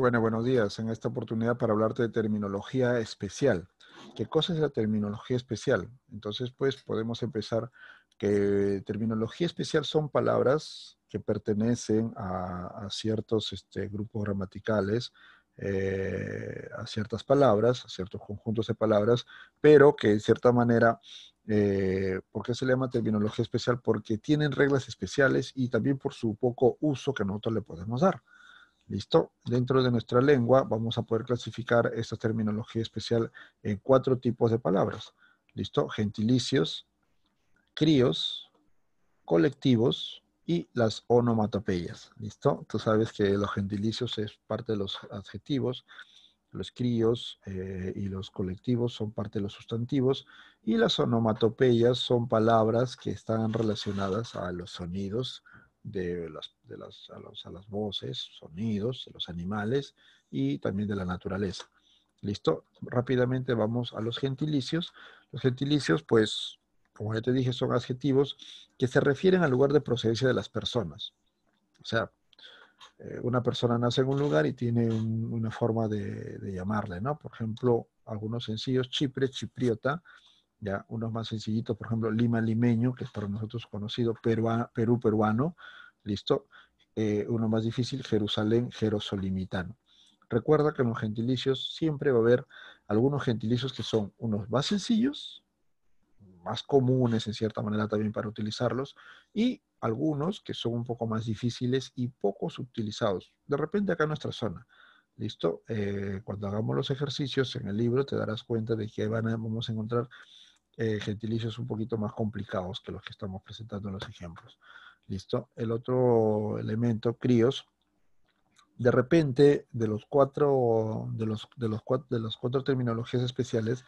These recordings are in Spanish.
buenos días. En esta oportunidad para hablarte de terminología especial. ¿Qué cosa es la terminología especial? Entonces, pues podemos empezar que terminología especial son palabras que pertenecen a, ciertos este, grupos gramaticales, eh, a ciertas palabras, a ciertos conjuntos de palabras, pero que en cierta manera, eh, ¿por qué se le llama terminología especial? Porque tienen reglas especiales y también por su poco uso que nosotros le podemos dar. ¿Listo? Dentro de nuestra lengua vamos a poder clasificar esta terminología especial en cuatro tipos de palabras. ¿Listo? Gentilicios, críos, colectivos y las onomatopeyas. ¿Listo? Tú sabes que los gentilicios es parte de los adjetivos, los críos eh, y los colectivos son parte de los sustantivos y las onomatopeyas son palabras que están relacionadas a los sonidos de, las, de las, a las voces, sonidos, de los animales y también de la naturaleza. ¿Listo? Rápidamente vamos a los gentilicios. Los gentilicios, pues, como ya te dije, son adjetivos que se refieren al lugar de procedencia de las personas. O sea, eh, una persona nace en un lugar y tiene una forma de, de, llamarle, ¿no? Por ejemplo, algunos sencillos, Chipre, Chipriota, ya unos más sencillitos, por ejemplo, Lima limeño, que es para nosotros conocido, Perú, Perú peruano, ¿Listo? Eh, uno más difícil, Jerusalén jerosolimitano. Recuerda que en los gentilicios siempre va a haber algunos gentilicios que son unos más sencillos, más comunes en cierta manera también para utilizarlos, y algunos que son un poco más difíciles y pocos utilizados. De repente acá en nuestra zona. ¿Listo? Eh, cuando hagamos los ejercicios en el libro te darás cuenta de que van vamos a encontrar eh, gentilicios un poquito más complicados que los que estamos presentando en los ejemplos. ¿Listo? El otro elemento, críos. De repente, de los cuatro, de de los de las cuatro terminologías especiales,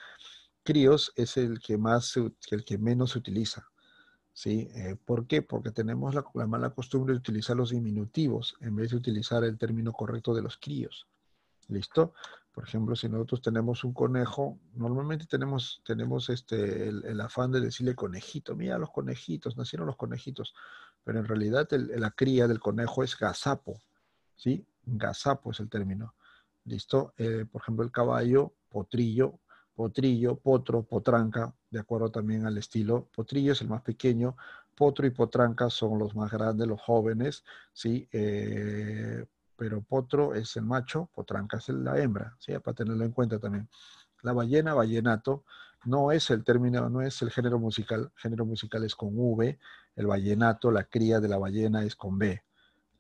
críos es el que más, el que menos se utiliza. ¿Sí? Eh, ¿Por qué? Porque tenemos la, mala costumbre de utilizar los diminutivos en vez de utilizar el término correcto de los críos. ¿Listo? Por ejemplo, si nosotros tenemos un conejo, normalmente tenemos, tenemos este, el afán de decirle conejito, mira los conejitos, nacieron los conejitos pero en realidad la cría del conejo es gazapo, ¿sí? Gazapo es el término. ¿Listo? Eh, por ejemplo, el caballo, potrillo, potrillo, potro, potranca, de acuerdo también al estilo. Potrillo es el más pequeño, potro y potranca son los más grandes, los jóvenes, ¿sí? Eh, pero potro es el macho, potranca es la hembra, ¿sí? Para tenerlo en cuenta también. La ballena, ballenato, no es el término, no es el género musical, género musical es con V, el vallenato, la cría de la ballena es con B,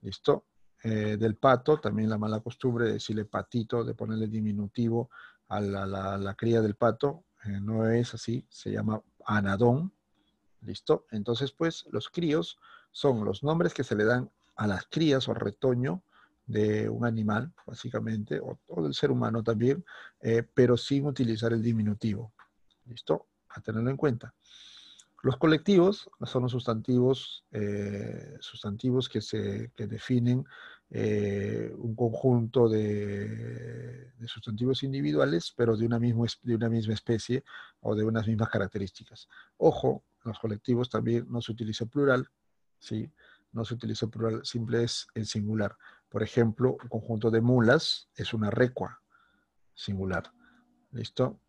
¿listo? Eh, del pato, también la mala costumbre de decirle patito, de ponerle diminutivo a la, cría del pato, eh, no es así, se llama anadón, ¿listo? Entonces, pues, los críos son los nombres que se le dan a las crías o retoño de un animal, básicamente, o, del ser humano también, eh, pero sin utilizar el diminutivo. ¿Listo? A tenerlo en cuenta. Los colectivos son los sustantivos, eh, sustantivos que, se, definen eh, un conjunto de, sustantivos individuales, pero de una, misma, de una misma especie o de unas mismas características. Ojo, los colectivos también no se utiliza plural, ¿sí? no se utiliza plural, simple es el singular. Por ejemplo, un conjunto de mulas es una recua singular. ¿Listo?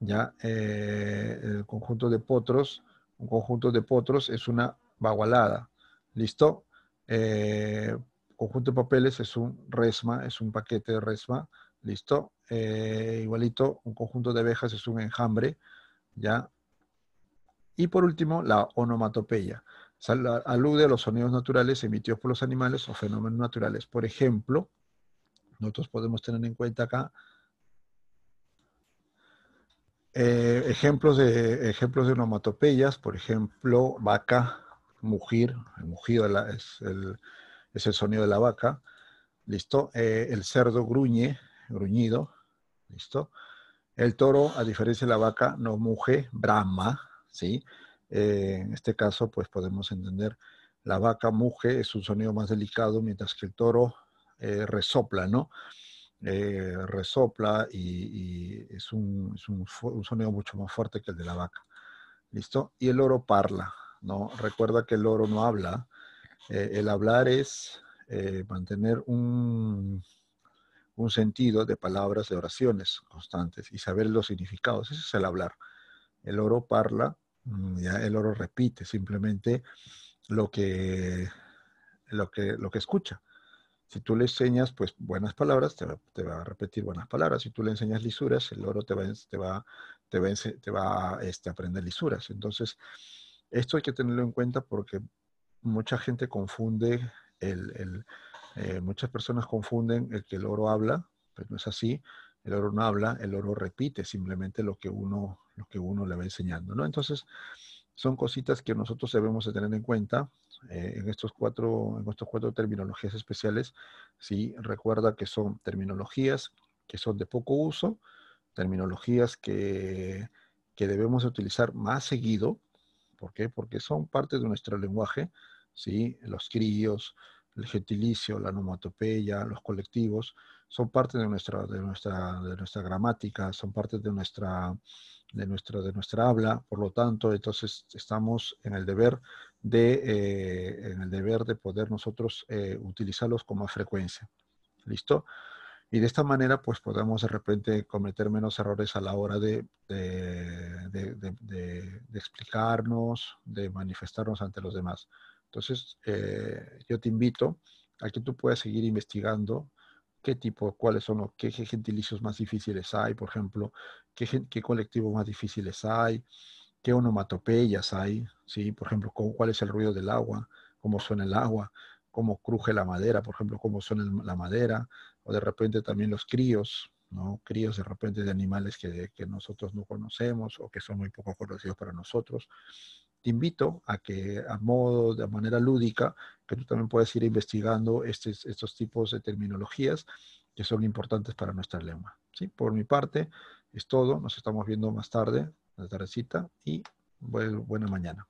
¿ya? Eh, el conjunto de potros, un conjunto de potros es una bagualada, ¿listo? Eh, conjunto de papeles es un resma, es un paquete de resma, ¿listo? Eh, igualito, un conjunto de abejas es un enjambre, ¿ya? Y por último, la onomatopeya. Alude a los sonidos naturales emitidos por los animales o fenómenos naturales. Por ejemplo, nosotros podemos tener en cuenta acá eh, ejemplos, de, ejemplos de onomatopeyas, por ejemplo, vaca, mugir, el mugido es, el, sonido de la vaca, ¿listo? Eh, el cerdo gruñe, gruñido, ¿listo? El toro, a diferencia de la vaca, no muge, brama, ¿sí? Eh, en este caso, pues podemos entender, la vaca muge, es un sonido más delicado, mientras que el toro resopla, ¿no? Eh, resopla y, es, un, sonido mucho más fuerte que el de la vaca. ¿Listo? Y el oro parla, ¿no? Recuerda que el oro no habla. Eh, el hablar es eh, mantener un, un sentido de palabras, de oraciones constantes y saber los significados. Ese es el hablar. El oro parla, mm, ya el oro repite simplemente lo que, lo que, lo que escucha. Si tú le enseñas, pues, buenas palabras, te va, a repetir buenas palabras. Si tú le enseñas lisuras, el oro te va, a aprender lisuras. Entonces, esto hay que tenerlo en cuenta porque mucha gente confunde, eh, muchas personas confunden el que el oro habla, pero pues, no es así. El oro no habla, el oro repite simplemente lo que uno, lo que uno le va enseñando, ¿no? Entonces, son cositas que nosotros debemos tener en cuenta eh, en, estos cuatro, en estos cuatro terminologías especiales. ¿sí? Recuerda que son terminologías que son de poco uso, terminologías que, que debemos utilizar más seguido. ¿Por qué? Porque son parte de nuestro lenguaje. ¿sí? Los críos, el gentilicio, la nomatopeya, los colectivos son parte de nuestra, de nuestra, de nuestra gramática, son parte de nuestra, de, nuestra, de nuestra habla, por lo tanto, entonces estamos en el deber de, eh, en el deber de poder nosotros eh, utilizarlos con más frecuencia. ¿Listo? Y de esta manera, pues podemos de repente cometer menos errores a la hora de, de, de, explicarnos, de manifestarnos ante los demás. Entonces, eh, yo te invito a que tú puedas seguir investigando qué tipo, cuáles son los, qué, gentilicios más difíciles hay, por ejemplo, qué, qué colectivos más difíciles hay, qué onomatopeyas hay, ¿sí? Por ejemplo, cuál es el ruido del agua, cómo suena el agua, cómo cruje la madera, por ejemplo, cómo suena la madera, o de repente también los críos, ¿no? Críos de repente de animales que, que nosotros no conocemos o que son muy poco conocidos para nosotros te invito a que a modo, de manera lúdica, que tú también puedas ir investigando estos tipos de terminologías que son importantes para nuestra lengua. Por mi parte, es todo. Nos estamos viendo más tarde, la tardecita, y buena mañana.